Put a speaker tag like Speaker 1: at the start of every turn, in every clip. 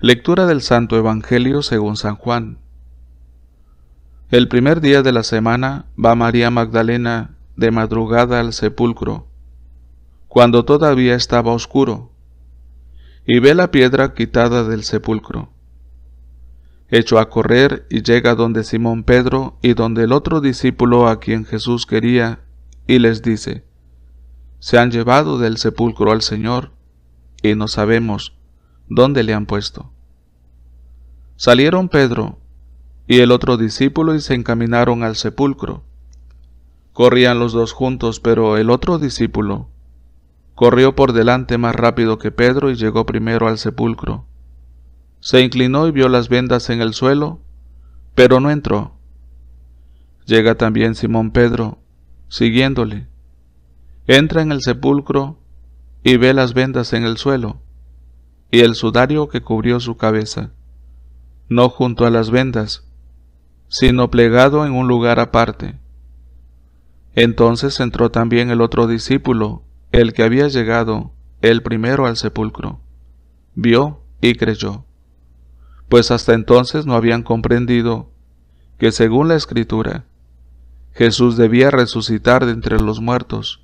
Speaker 1: Lectura del Santo Evangelio según San Juan. El primer día de la semana va María Magdalena de madrugada al sepulcro, cuando todavía estaba oscuro, y ve la piedra quitada del sepulcro. Echo a correr y llega donde Simón Pedro y donde el otro discípulo a quien Jesús quería, y les dice, Se han llevado del sepulcro al Señor, y no sabemos dónde le han puesto. Salieron Pedro y el otro discípulo y se encaminaron al sepulcro. Corrían los dos juntos, pero el otro discípulo corrió por delante más rápido que Pedro y llegó primero al sepulcro. Se inclinó y vio las vendas en el suelo, pero no entró. Llega también Simón Pedro, siguiéndole. Entra en el sepulcro y ve las vendas en el suelo, y el sudario que cubrió su cabeza, no junto a las vendas, sino plegado en un lugar aparte. Entonces entró también el otro discípulo, el que había llegado el primero al sepulcro. Vio y creyó, pues hasta entonces no habían comprendido que según la escritura, Jesús debía resucitar de entre los muertos.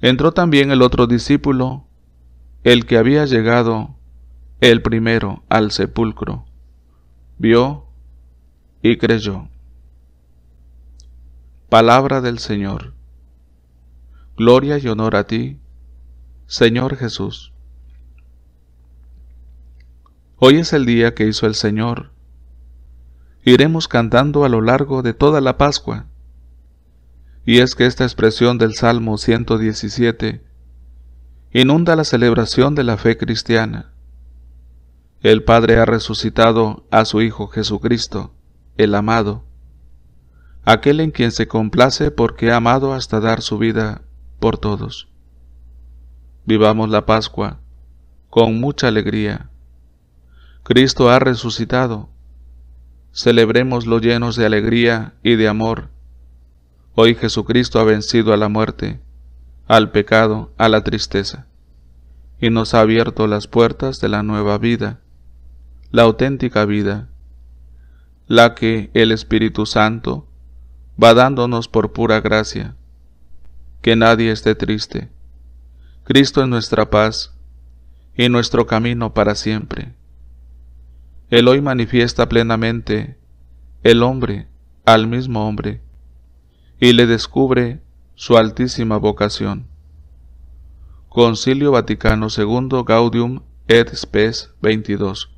Speaker 1: Entró también el otro discípulo, el que había llegado el primero al sepulcro vio y creyó. Palabra del Señor. Gloria y honor a ti, Señor Jesús. Hoy es el día que hizo el Señor. Iremos cantando a lo largo de toda la Pascua. Y es que esta expresión del Salmo 117 inunda la celebración de la fe cristiana. El Padre ha resucitado a su Hijo Jesucristo, el amado, aquel en quien se complace porque ha amado hasta dar su vida por todos. Vivamos la Pascua con mucha alegría. Cristo ha resucitado. lo llenos de alegría y de amor. Hoy Jesucristo ha vencido a la muerte al pecado, a la tristeza, y nos ha abierto las puertas de la nueva vida, la auténtica vida, la que el Espíritu Santo va dándonos por pura gracia. Que nadie esté triste. Cristo es nuestra paz y nuestro camino para siempre. El hoy manifiesta plenamente el hombre al mismo hombre y le descubre su altísima vocación. Concilio Vaticano II Gaudium et Spes 22.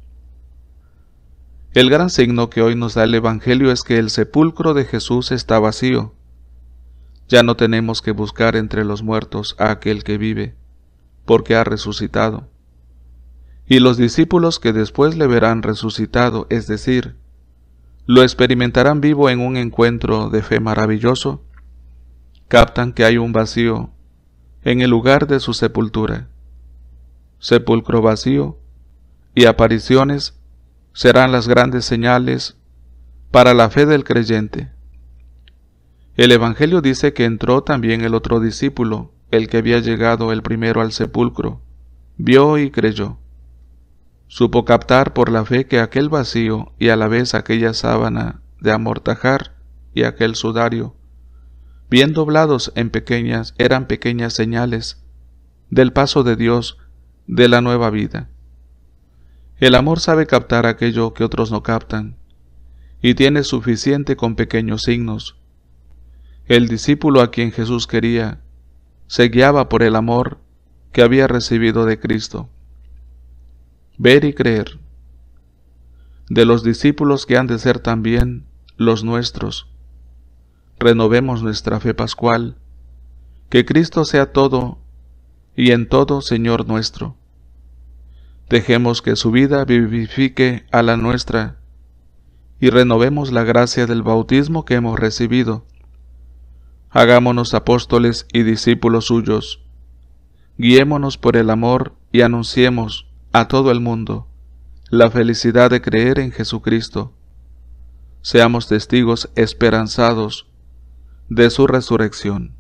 Speaker 1: El gran signo que hoy nos da el Evangelio es que el sepulcro de Jesús está vacío. Ya no tenemos que buscar entre los muertos a aquel que vive, porque ha resucitado. Y los discípulos que después le verán resucitado, es decir, lo experimentarán vivo en un encuentro de fe maravilloso, captan que hay un vacío en el lugar de su sepultura. Sepulcro vacío y apariciones serán las grandes señales para la fe del creyente. El Evangelio dice que entró también el otro discípulo, el que había llegado el primero al sepulcro, vio y creyó. Supo captar por la fe que aquel vacío y a la vez aquella sábana de amortajar y aquel sudario bien doblados en pequeñas eran pequeñas señales del paso de Dios de la nueva vida. El amor sabe captar aquello que otros no captan, y tiene suficiente con pequeños signos. El discípulo a quien Jesús quería se guiaba por el amor que había recibido de Cristo. Ver y creer. De los discípulos que han de ser también los nuestros renovemos nuestra fe pascual, que Cristo sea todo y en todo Señor nuestro. Dejemos que su vida vivifique a la nuestra y renovemos la gracia del bautismo que hemos recibido. Hagámonos apóstoles y discípulos suyos. Guiémonos por el amor y anunciemos a todo el mundo la felicidad de creer en Jesucristo. Seamos testigos esperanzados de su resurrección.